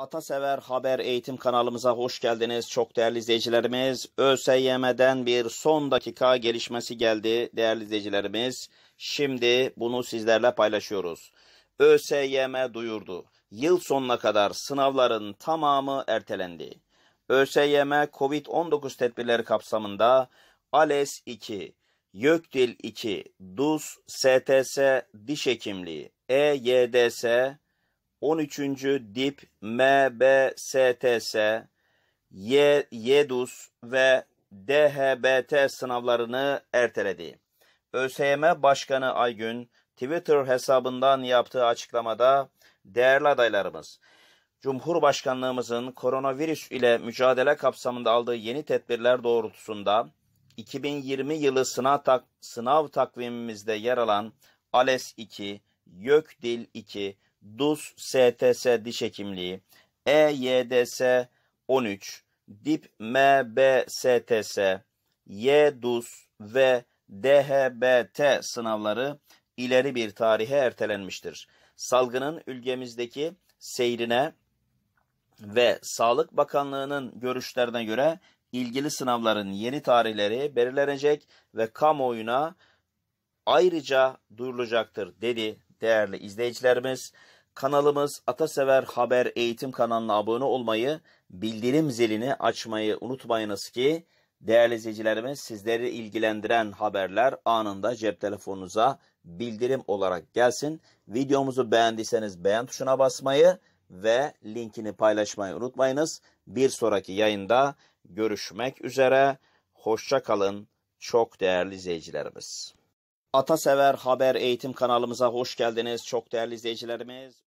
Atasever Haber Eğitim kanalımıza hoş geldiniz. Çok değerli izleyicilerimiz, ÖSYM'den bir son dakika gelişmesi geldi değerli izleyicilerimiz. Şimdi bunu sizlerle paylaşıyoruz. ÖSYM duyurdu. Yıl sonuna kadar sınavların tamamı ertelendi. ÖSYM COVID-19 tedbirleri kapsamında ALES 2, YÖKDİL 2, DUS, STS, Diş Hekimliği, EYDS, 13. Dip MBSTS, YEDUS ve DHBT sınavlarını erteledi. ÖSYM Başkanı Aygün Twitter hesabından yaptığı açıklamada değerli adaylarımız, Cumhurbaşkanlığımızın koronavirüs ile mücadele kapsamında aldığı yeni tedbirler doğrultusunda 2020 yılı sınav, tak sınav takvimimizde yer alan ALES 2, Dil 2, DUS STS diş hekimliği, EYDS 13, DİP MBSTS, YDUS ve DHBT sınavları ileri bir tarihe ertelenmiştir. Salgının ülkemizdeki seyrine ve Sağlık Bakanlığı'nın görüşlerine göre ilgili sınavların yeni tarihleri belirlenecek ve kamuoyuna ayrıca duyurulacaktır dedi değerli izleyicilerimiz. Kanalımız Atasever Haber Eğitim kanalına abone olmayı, bildirim zilini açmayı unutmayınız ki değerli izleyicilerimiz sizleri ilgilendiren haberler anında cep telefonunuza bildirim olarak gelsin. Videomuzu beğendiyseniz beğen tuşuna basmayı ve linkini paylaşmayı unutmayınız. Bir sonraki yayında görüşmek üzere. Hoşça kalın çok değerli izleyicilerimiz. Atasever Haber Eğitim kanalımıza hoş geldiniz çok değerli izleyicilerimiz.